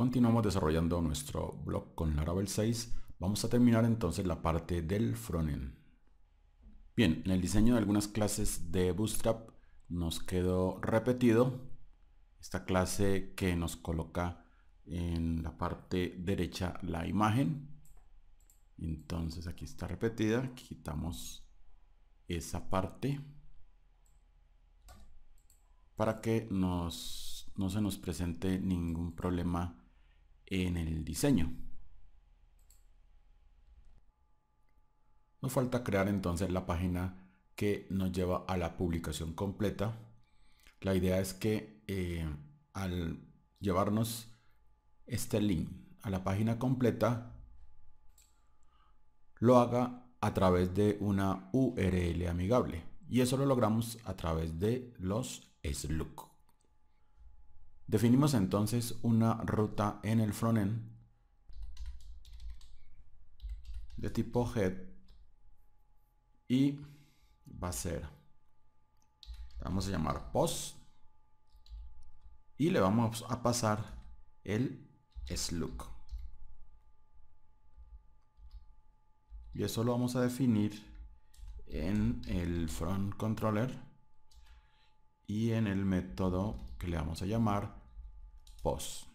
Continuamos desarrollando nuestro blog con Laravel 6. Vamos a terminar entonces la parte del frontend. Bien, en el diseño de algunas clases de Bootstrap nos quedó repetido esta clase que nos coloca en la parte derecha la imagen. Entonces aquí está repetida, quitamos esa parte para que no se nos presente ningún problema en el diseño. Nos falta crear entonces la página que nos lleva a la publicación completa. La idea es que eh, al llevarnos este link a la página completa, lo haga a través de una URL amigable. Y eso lo logramos a través de los slug. Definimos entonces una ruta en el frontend de tipo head y va a ser vamos a llamar post y le vamos a pasar el slug y eso lo vamos a definir en el front controller y en el método que le vamos a llamar post.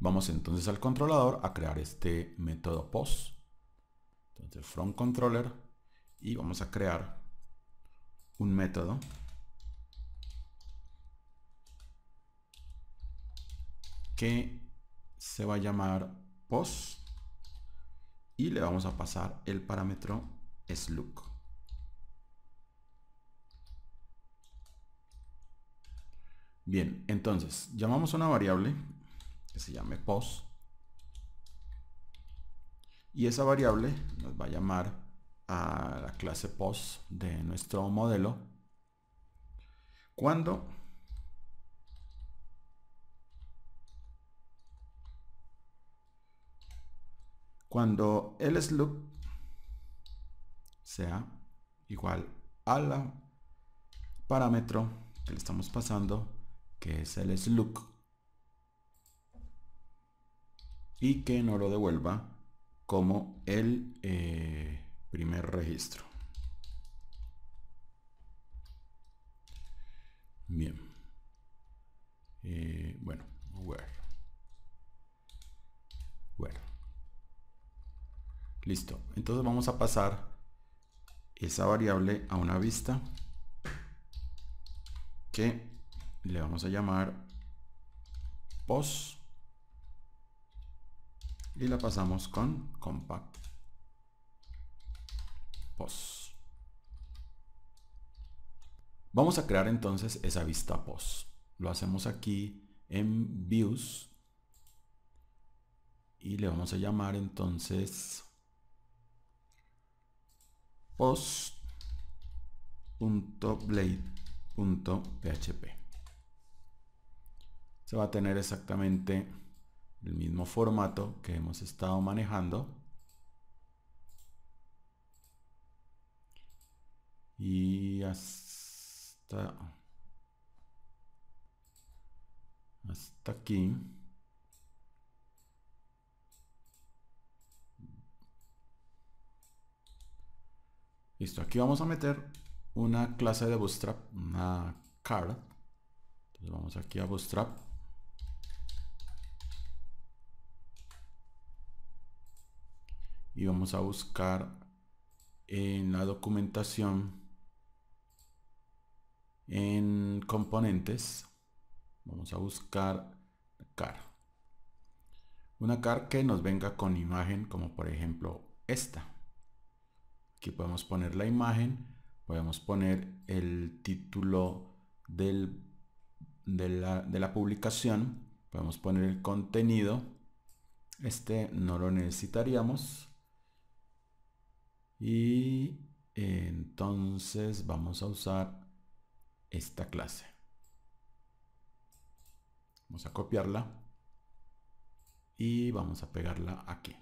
Vamos entonces al controlador a crear este método post. Entonces from controller y vamos a crear un método que se va a llamar post y le vamos a pasar el parámetro slug Bien, entonces, llamamos una variable que se llame pos. Y esa variable nos va a llamar a la clase pos de nuestro modelo cuando cuando el sloop sea igual a la parámetro que le estamos pasando que es el slug, y que no lo devuelva como el eh, primer registro. Bien. Eh, bueno, where. Bueno. Listo. Entonces vamos a pasar esa variable a una vista que le vamos a llamar pos y la pasamos con compact pos. Vamos a crear entonces esa vista pos. Lo hacemos aquí en views y le vamos a llamar entonces php se va a tener exactamente el mismo formato que hemos estado manejando. Y hasta, hasta aquí. Listo, aquí vamos a meter una clase de bootstrap, una card. Entonces vamos aquí a bootstrap y vamos a buscar en la documentación en componentes vamos a buscar car una car que nos venga con imagen como por ejemplo esta aquí podemos poner la imagen podemos poner el título del, de la publicación podemos poner el contenido este no lo necesitaríamos y entonces vamos a usar esta clase. Vamos a copiarla y vamos a pegarla aquí.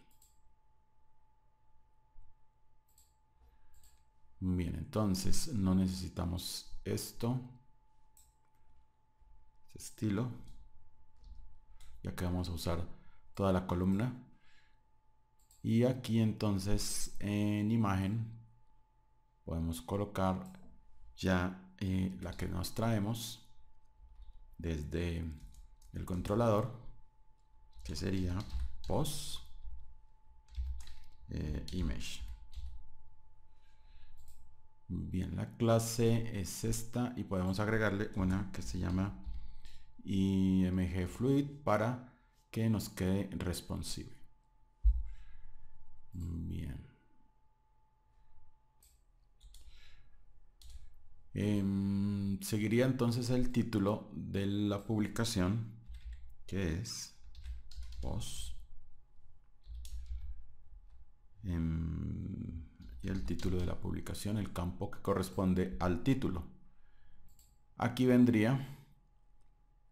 Bien, entonces no necesitamos esto, este estilo. ya que vamos a usar toda la columna y aquí entonces en imagen podemos colocar ya eh, la que nos traemos desde el controlador que sería post eh, image bien la clase es esta y podemos agregarle una que se llama img fluid para que nos quede responsive Bien. Em, seguiría entonces el título de la publicación, que es post. Em, y el título de la publicación, el campo que corresponde al título. Aquí vendría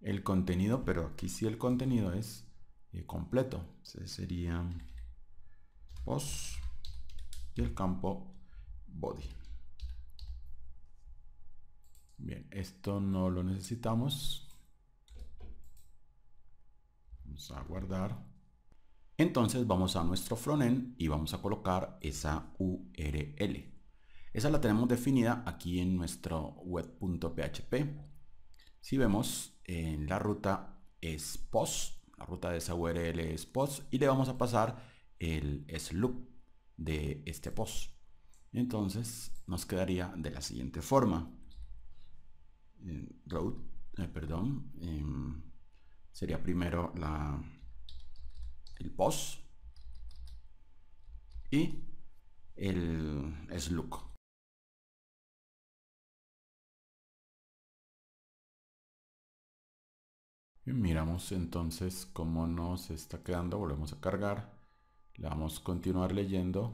el contenido, pero aquí si el contenido es eh, completo. sería pos y el campo body. Bien, esto no lo necesitamos. Vamos a guardar. Entonces vamos a nuestro frontend y vamos a colocar esa URL. Esa la tenemos definida aquí en nuestro web.php. Si vemos en la ruta es post, la ruta de esa URL es post y le vamos a pasar el sloop de este post. Entonces nos quedaría de la siguiente forma. Eh, Road, eh, perdón, em, sería primero la, el post y el slug. Y miramos entonces cómo nos está quedando, volvemos a cargar le vamos a continuar leyendo.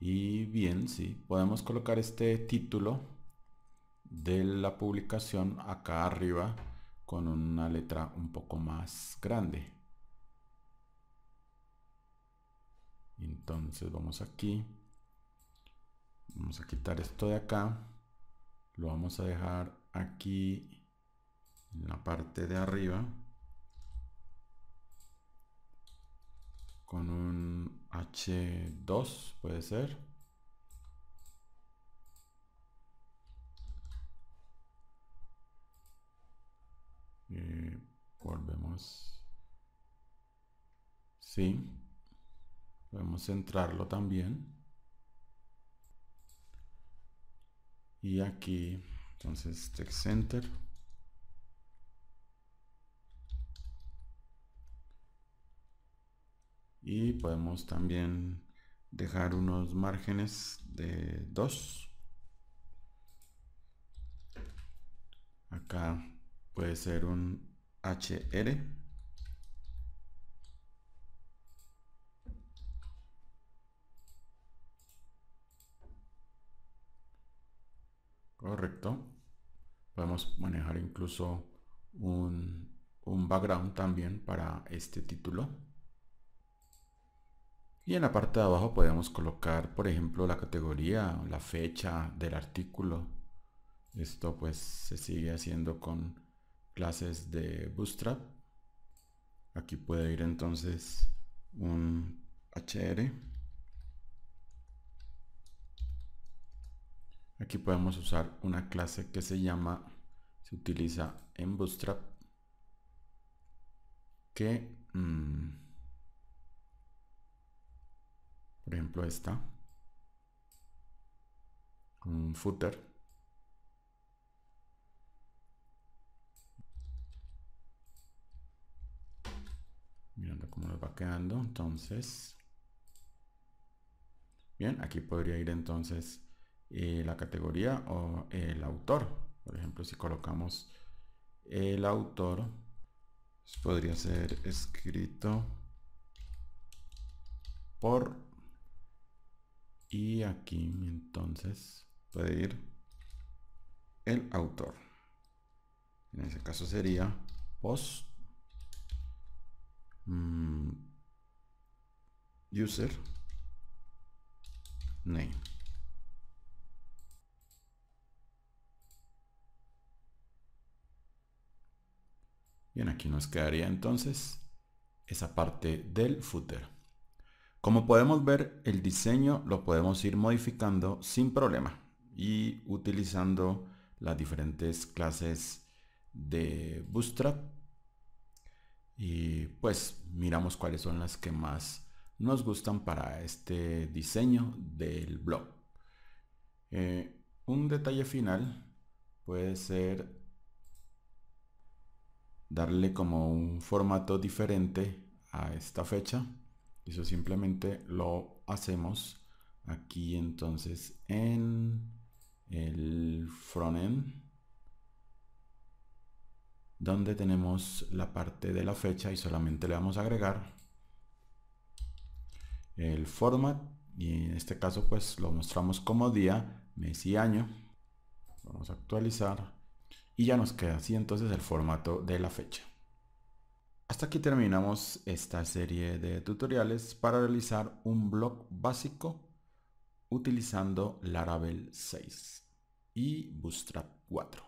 Y bien, sí, podemos colocar este título de la publicación acá arriba con una letra un poco más grande. Entonces vamos aquí. Vamos a quitar esto de acá. Lo vamos a dejar aquí en la parte de arriba. con un H2 puede ser. Y volvemos. Sí. Podemos centrarlo también. Y aquí, entonces, text center. y podemos también dejar unos márgenes de 2 acá puede ser un hr correcto podemos manejar incluso un, un background también para este título y en la parte de abajo podemos colocar, por ejemplo, la categoría, la fecha del artículo. Esto pues se sigue haciendo con clases de Bootstrap. Aquí puede ir entonces un HR. Aquí podemos usar una clase que se llama, se utiliza en Bootstrap, que... Mm, por ejemplo esta, un footer. Mirando cómo nos va quedando, entonces, bien, aquí podría ir entonces eh, la categoría o el autor. Por ejemplo, si colocamos el autor, pues podría ser escrito por y aquí entonces puede ir el autor. En ese caso sería post user name. Bien, aquí nos quedaría entonces esa parte del footer. Como podemos ver, el diseño lo podemos ir modificando sin problema y utilizando las diferentes clases de Bootstrap. Y pues miramos cuáles son las que más nos gustan para este diseño del blog. Eh, un detalle final puede ser darle como un formato diferente a esta fecha eso simplemente lo hacemos aquí entonces en el frontend donde tenemos la parte de la fecha y solamente le vamos a agregar el format y en este caso pues lo mostramos como día, mes y año. Vamos a actualizar y ya nos queda así entonces el formato de la fecha. Hasta aquí terminamos esta serie de tutoriales para realizar un blog básico utilizando Laravel 6 y Bootstrap 4.